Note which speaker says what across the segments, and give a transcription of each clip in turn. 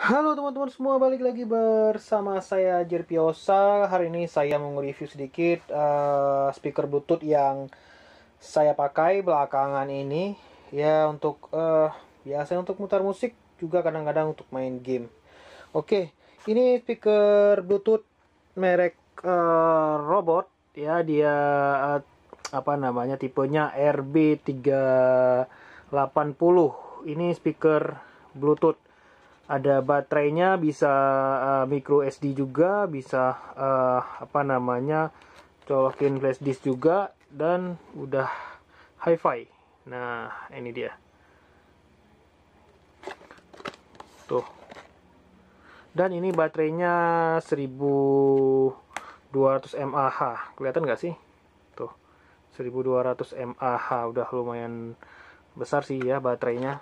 Speaker 1: Halo teman-teman semua, balik lagi bersama saya Jerpiosa. Hari ini saya mau nge-review sedikit uh, speaker Bluetooth yang saya pakai belakangan ini ya untuk uh, biasanya untuk mutar musik juga kadang-kadang untuk main game. Oke, ini speaker Bluetooth merek uh, robot ya dia uh, apa namanya tipenya RB380. Ini speaker Bluetooth ada baterainya bisa uh, micro SD juga bisa uh, apa namanya colokin flash disk juga dan udah hi-fi nah ini dia tuh dan ini baterainya 1200 mAh kelihatan nggak sih tuh 1200 mAh udah lumayan besar sih ya baterainya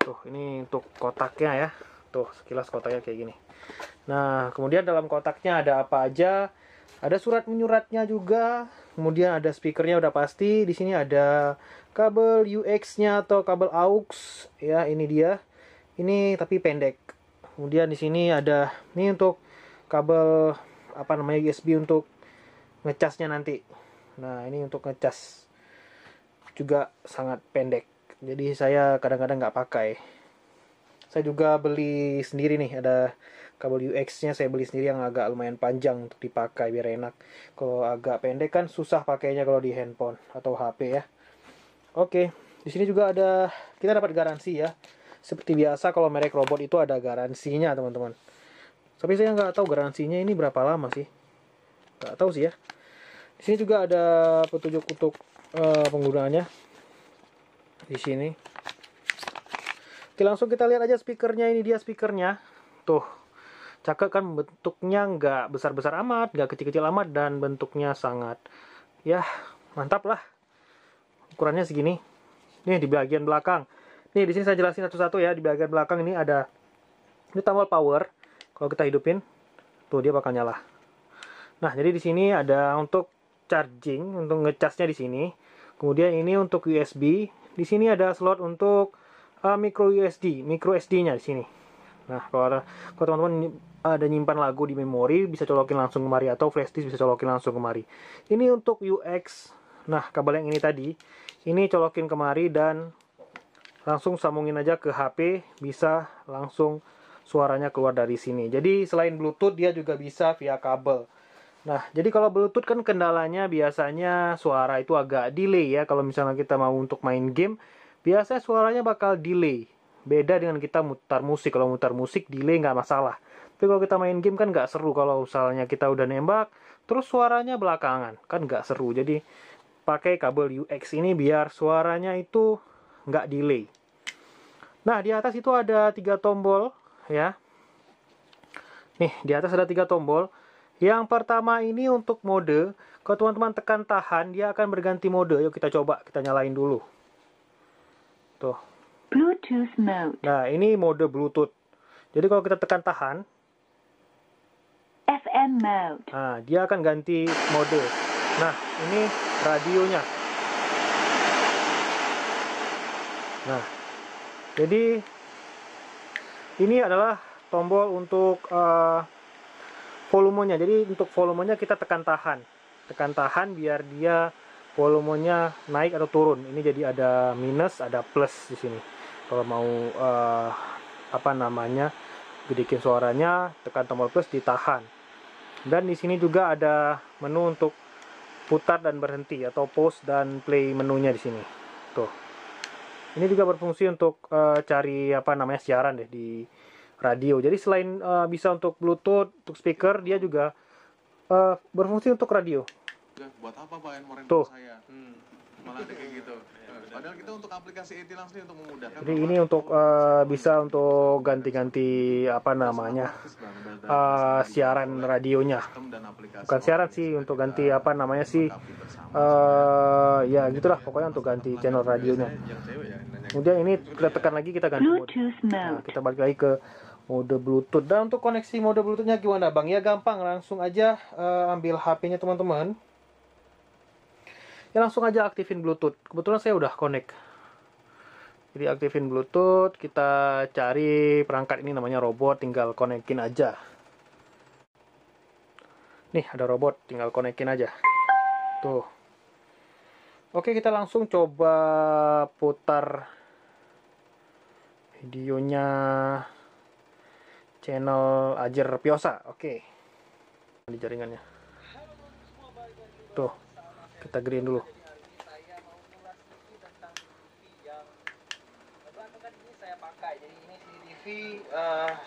Speaker 1: tuh ini untuk kotaknya ya Tuh, sekilas kotaknya kayak gini. Nah, kemudian dalam kotaknya ada apa aja? Ada surat menyuratnya juga. Kemudian ada speakernya udah pasti. Di sini ada kabel UX-nya atau kabel aux. Ya, ini dia. Ini tapi pendek. Kemudian di sini ada ini untuk kabel apa namanya USB untuk ngecasnya nanti. Nah, ini untuk ngecas juga sangat pendek. Jadi saya kadang-kadang nggak pakai saya juga beli sendiri nih ada kabel UX-nya saya beli sendiri yang agak lumayan panjang untuk dipakai biar enak. Kalau agak pendek kan susah pakainya kalau di handphone atau HP ya. Oke, di sini juga ada kita dapat garansi ya. Seperti biasa kalau merek robot itu ada garansinya teman-teman. Tapi saya nggak tahu garansinya ini berapa lama sih. Nggak tahu sih ya. Di sini juga ada petunjuk untuk uh, penggunaannya. Di sini Oke langsung kita lihat aja speakernya ini dia speakernya tuh cakep kan bentuknya nggak besar-besar amat nggak kecil-kecil amat dan bentuknya sangat ya mantap lah ukurannya segini ini di bagian belakang ini di sini saya jelasin satu-satu ya di bagian belakang ini ada ini tombol power kalau kita hidupin tuh dia bakal nyala nah jadi di sini ada untuk charging untuk ngecasnya di sini kemudian ini untuk USB di sini ada slot untuk uh, micro USD, micro SD-nya di sini. Nah, kalau teman-teman ada nyimpan lagu di memori, bisa colokin langsung kemari atau flash disk bisa colokin langsung kemari. Ini untuk UX. Nah, kabel yang ini tadi, ini colokin kemari dan langsung sambungin aja ke HP, bisa langsung suaranya keluar dari sini. Jadi selain Bluetooth dia juga bisa via kabel. Nah, jadi kalau Bluetooth kan kendalanya biasanya suara itu agak delay ya kalau misalnya kita mau untuk main game biasanya suaranya bakal delay. Beda dengan kita mutar musik. Kalau mutar musik delay nggak masalah. Tapi kalau kita main game kan nggak seru kalau misalnya kita udah nembak, terus suaranya belakangan kan nggak seru. Jadi pakai kabel UX ini biar suaranya itu nggak delay. Nah di atas itu ada tiga tombol ya. Nih di atas ada tiga tombol. Yang pertama ini untuk mode. Kalau teman-teman tekan tahan dia akan berganti mode. Yuk kita coba kita nyalain dulu. Tuh. Bluetooth mode. Nah, ini mode Bluetooth. Jadi kalau kita tekan tahan. FM mode. Nah, dia akan ganti mode. Nah, ini radionya. Nah, jadi ini adalah tombol untuk uh, volumenya. Jadi untuk volumenya kita tekan tahan. Tekan tahan biar dia volumenya naik atau turun. Ini jadi ada minus, ada plus di sini. Kalau mau uh, apa namanya gedekin suaranya, tekan tombol plus ditahan. Dan di sini juga ada menu untuk putar dan berhenti atau pause dan play menunya di sini. Tuh. Ini juga berfungsi untuk uh, cari apa namanya siaran deh di radio. Jadi selain uh, bisa untuk Bluetooth, untuk speaker, dia juga uh, berfungsi untuk radio buat apa pak handphone Tuh. saya hmm. malah ada kayak gitu ya, padahal kita untuk aplikasi e langsung untuk memudahkan jadi ini untuk uh, bisa untuk ganti-ganti apa namanya uh, siaran radionya bukan siaran sih untuk ganti apa namanya sih uh, ya gitulah pokoknya untuk ganti channel radionya ya, gitu. kemudian ini kita tekan lagi kita ganti nah, kita balik lagi ke mode Bluetooth. Dan untuk koneksi mode Bluetoothnya gimana Bang? Ya gampang, langsung aja uh, ambil HP-nya teman-teman ya langsung aja aktifin bluetooth kebetulan saya udah connect jadi aktifin bluetooth kita cari perangkat ini namanya robot tinggal konekin aja nih ada robot tinggal konekin aja tuh oke kita langsung coba putar videonya channel Ajer Piosa oke di jaringannya tuh kita green dulu uh,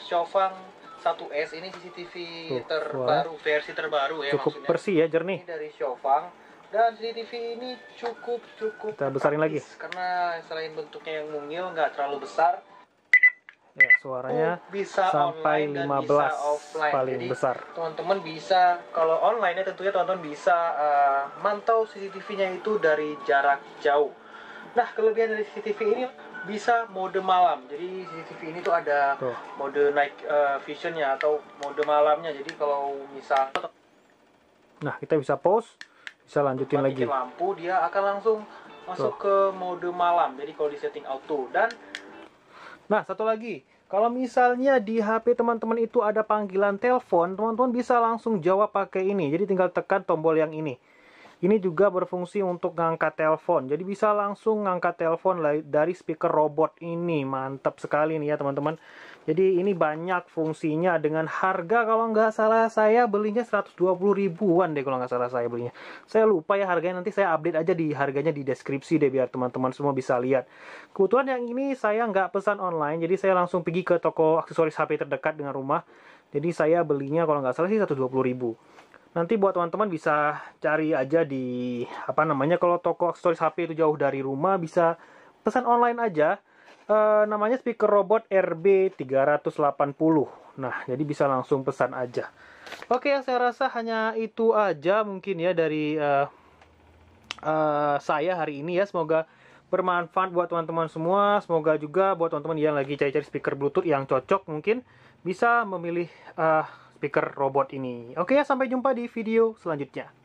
Speaker 1: Shofang 1S ini CCTV Tuh, terbaru wah. versi terbaru ya cukup maksudnya. bersih ya jernih ini dari Shofang dan CCTV ini cukup cukup kita besarin lagi karena selain bentuknya yang mungil nggak terlalu besar ya suaranya oh, bisa sampai 15 dan bisa paling Jadi, besar. Teman-teman bisa kalau online ya tentunya teman-teman bisa uh, mantau CCTV-nya itu dari jarak jauh. Nah, kelebihan dari CCTV ini bisa mode malam. Jadi CCTV ini tuh ada tuh. mode night uh, vision-nya atau mode malamnya. Jadi kalau misal Nah, kita bisa pause, bisa lanjutin lagi. lampu dia akan langsung masuk tuh. ke mode malam. Jadi kalau di setting auto dan Nah, satu lagi, kalau misalnya di HP teman-teman itu ada panggilan telepon, teman-teman bisa langsung jawab pakai ini. Jadi tinggal tekan tombol yang ini. Ini juga berfungsi untuk ngangkat telepon. Jadi bisa langsung ngangkat telepon dari speaker robot ini. Mantap sekali nih ya teman-teman. Jadi ini banyak fungsinya dengan harga kalau nggak salah saya belinya 120 ribuan deh kalau nggak salah saya belinya. Saya lupa ya harganya nanti saya update aja di harganya di deskripsi deh biar teman-teman semua bisa lihat. Kebetulan yang ini saya nggak pesan online jadi saya langsung pergi ke toko aksesoris HP terdekat dengan rumah. Jadi saya belinya kalau nggak salah sih 120 ribu nanti buat teman-teman bisa cari aja di apa namanya kalau toko aksesoris HP itu jauh dari rumah bisa pesan online aja e, namanya speaker robot RB380 nah jadi bisa langsung pesan aja oke ya saya rasa hanya itu aja mungkin ya dari e, e, saya hari ini ya semoga bermanfaat buat teman-teman semua. Semoga juga buat teman-teman yang lagi cari-cari speaker Bluetooth yang cocok mungkin bisa memilih uh, speaker robot ini. Oke, ya, sampai jumpa di video selanjutnya.